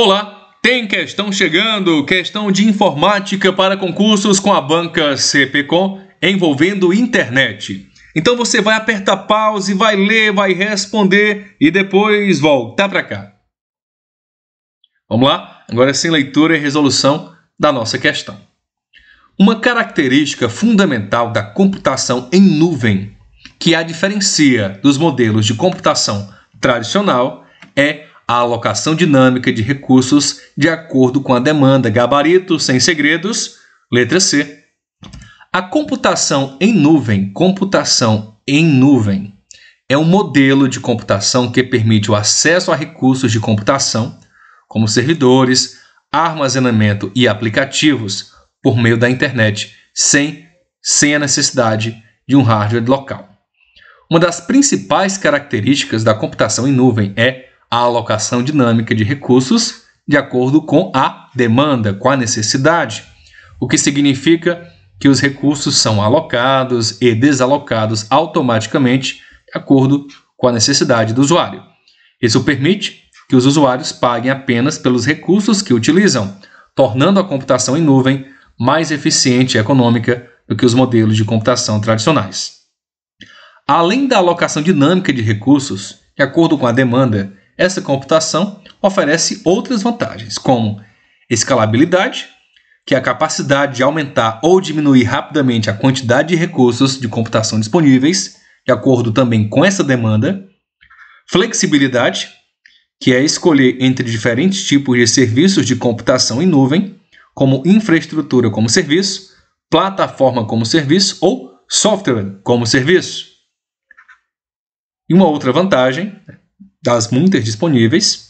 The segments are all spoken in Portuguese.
Olá, tem questão chegando, questão de informática para concursos com a banca CPCom envolvendo internet. Então você vai apertar pause, vai ler, vai responder e depois voltar para cá. Vamos lá? Agora sem leitura e resolução da nossa questão. Uma característica fundamental da computação em nuvem, que a diferencia dos modelos de computação tradicional, é a alocação dinâmica de recursos de acordo com a demanda, gabarito sem segredos, letra C. A computação em nuvem, computação em nuvem, é um modelo de computação que permite o acesso a recursos de computação, como servidores, armazenamento e aplicativos, por meio da internet, sem, sem a necessidade de um hardware local. Uma das principais características da computação em nuvem é a alocação dinâmica de recursos de acordo com a demanda, com a necessidade, o que significa que os recursos são alocados e desalocados automaticamente de acordo com a necessidade do usuário. Isso permite que os usuários paguem apenas pelos recursos que utilizam, tornando a computação em nuvem mais eficiente e econômica do que os modelos de computação tradicionais. Além da alocação dinâmica de recursos, de acordo com a demanda, essa computação oferece outras vantagens, como escalabilidade, que é a capacidade de aumentar ou diminuir rapidamente a quantidade de recursos de computação disponíveis, de acordo também com essa demanda, flexibilidade, que é escolher entre diferentes tipos de serviços de computação em nuvem, como infraestrutura como serviço, plataforma como serviço ou software como serviço. E uma outra vantagem das muitas disponíveis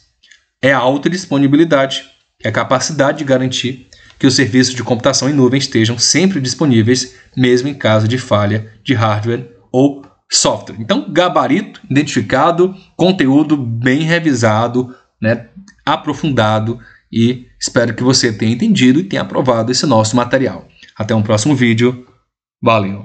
é a alta disponibilidade, é a capacidade de garantir que os serviços de computação em nuvem estejam sempre disponíveis, mesmo em caso de falha de hardware ou software. Então, gabarito identificado, conteúdo bem revisado, né, aprofundado e espero que você tenha entendido e tenha aprovado esse nosso material. Até um próximo vídeo. Valeu!